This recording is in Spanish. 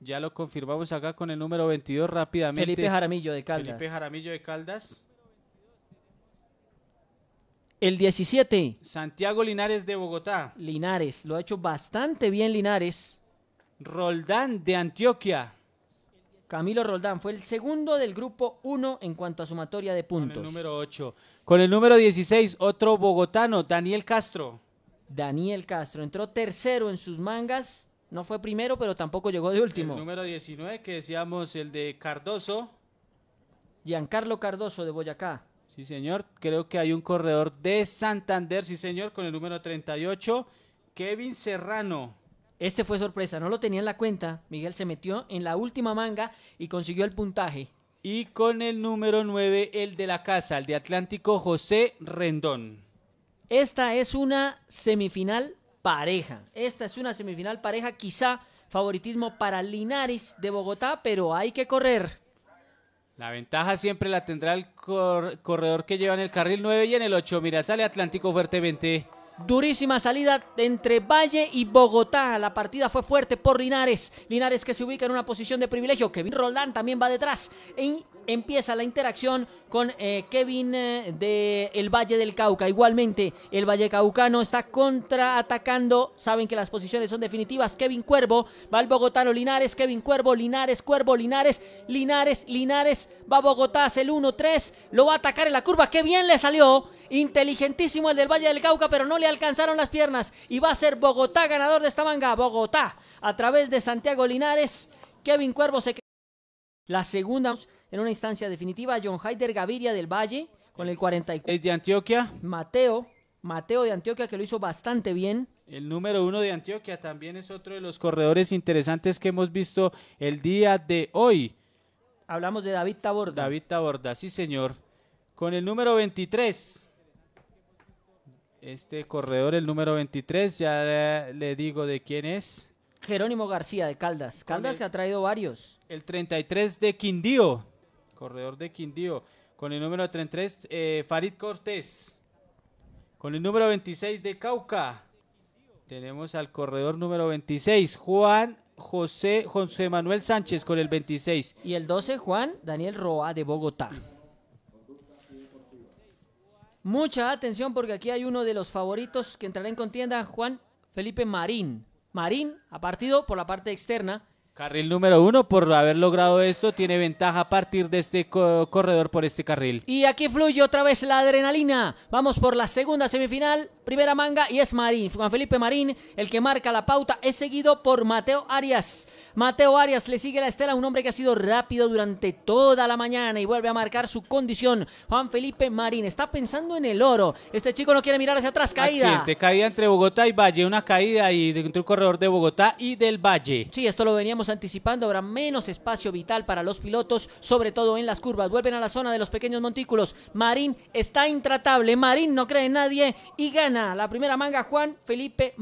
Ya lo confirmamos acá con el número 22 rápidamente. Felipe Jaramillo de Caldas. Felipe Jaramillo de Caldas. El 17. Santiago Linares de Bogotá. Linares, lo ha hecho bastante bien Linares. Roldán de Antioquia. Camilo Roldán fue el segundo del grupo 1 en cuanto a sumatoria de puntos. el número 8. Con el número 16, otro bogotano, Daniel Castro. Daniel Castro entró tercero en sus mangas no fue primero, pero tampoco llegó de último. El número 19, que decíamos el de Cardoso. Giancarlo Cardoso de Boyacá. Sí, señor. Creo que hay un corredor de Santander, sí, señor, con el número 38. Kevin Serrano. Este fue sorpresa, no lo tenía en la cuenta. Miguel se metió en la última manga y consiguió el puntaje. Y con el número 9, el de la casa, el de Atlántico, José Rendón. Esta es una semifinal pareja. Esta es una semifinal pareja, quizá favoritismo para Linares de Bogotá, pero hay que correr. La ventaja siempre la tendrá el corredor que lleva en el carril 9 y en el 8. Mira, sale Atlántico fuertemente. Durísima salida entre Valle y Bogotá. La partida fue fuerte por Linares. Linares que se ubica en una posición de privilegio. Kevin Roldán también va detrás. Y e empieza la interacción con eh, Kevin del eh, de el Valle del Cauca. Igualmente, el Valle Caucano está contraatacando. Saben que las posiciones son definitivas. Kevin Cuervo va al bogotano Linares. Kevin Cuervo, Linares, Cuervo, Linares, Linares, Linares. Va a Bogotá, hace el 1-3. Lo va a atacar en la curva. ¡Qué bien le salió! Inteligentísimo el del Valle del Cauca, pero no le alcanzaron las piernas. Y va a ser Bogotá ganador de esta manga. Bogotá, a través de Santiago Linares. Kevin Cuervo se queda. La segunda en una instancia definitiva. John Haider Gaviria del Valle con el 44. Es de Antioquia. Mateo. Mateo de Antioquia que lo hizo bastante bien. El número uno de Antioquia también es otro de los corredores interesantes que hemos visto el día de hoy. Hablamos de David Taborda. David Taborda, sí señor. Con el número 23. Este corredor, el número 23, ya le digo de quién es. Jerónimo García de Caldas. Caldas que ha traído varios. El 33 de Quindío. Corredor de Quindío. Con el número 33, eh, Farid Cortés. Con el número 26 de Cauca. Tenemos al corredor número 26, Juan José, José Manuel Sánchez con el 26. Y el 12, Juan Daniel Roa de Bogotá. Mucha atención porque aquí hay uno de los favoritos que entrará en contienda, Juan Felipe Marín. Marín ha partido por la parte externa Carril número uno, por haber logrado esto, tiene ventaja a partir de este corredor por este carril. Y aquí fluye otra vez la adrenalina. Vamos por la segunda semifinal, primera manga, y es Marín. Juan Felipe Marín, el que marca la pauta, es seguido por Mateo Arias. Mateo Arias le sigue la estela, un hombre que ha sido rápido durante toda la mañana y vuelve a marcar su condición. Juan Felipe Marín está pensando en el oro. Este chico no quiere mirar hacia atrás, caída. Accidente, caída entre Bogotá y Valle, una caída y entre un corredor de Bogotá y del Valle. Sí, esto lo veníamos anticipando, habrá menos espacio vital para los pilotos, sobre todo en las curvas. Vuelven a la zona de los pequeños montículos. Marín está intratable, Marín no cree en nadie y gana la primera manga Juan Felipe